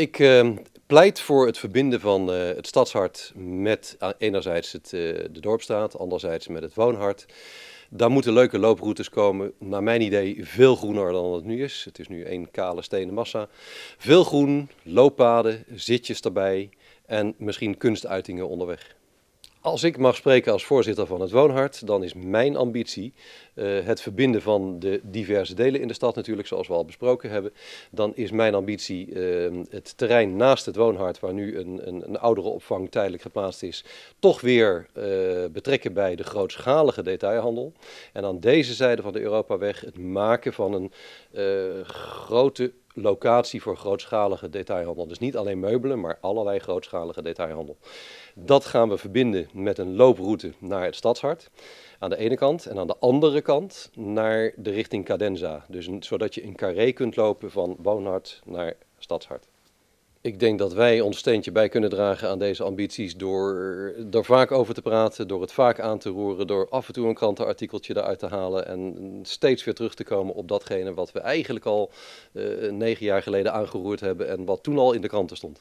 Ik ehm, pleit voor het verbinden van eh, het stadshart met eh, enerzijds het, eh, de dorpstraat, anderzijds met het woonhart. Daar moeten leuke looproutes komen. Naar mijn idee veel groener dan het nu is. Het is nu één kale stenen massa. Veel groen, looppaden, zitjes daarbij en misschien kunstuitingen onderweg. Als ik mag spreken als voorzitter van het Woonhart, dan is mijn ambitie eh, het verbinden van de diverse delen in de stad natuurlijk, zoals we al besproken hebben. Dan is mijn ambitie ehm, het terrein naast het Woonhart, waar nu een, een, een opvang tijdelijk geplaatst is, toch weer eh, betrekken bij de grootschalige detailhandel. En aan deze zijde van de Europaweg het maken van een eh, grote locatie voor grootschalige detailhandel. Dus niet alleen meubelen, maar allerlei grootschalige detailhandel. Dat gaan we verbinden met een looproute naar het stadshart. Aan de ene kant en aan de andere kant naar de richting Cadenza. Dus zodat je een carré kunt lopen van Woonhart naar Stadshart. Ik denk dat wij ons steentje bij kunnen dragen aan deze ambities door er vaak over te praten, door het vaak aan te roeren, door af en toe een krantenartikeltje eruit te halen en steeds weer terug te komen op datgene wat we eigenlijk al eh, negen jaar geleden aangeroerd hebben en wat toen al in de kranten stond.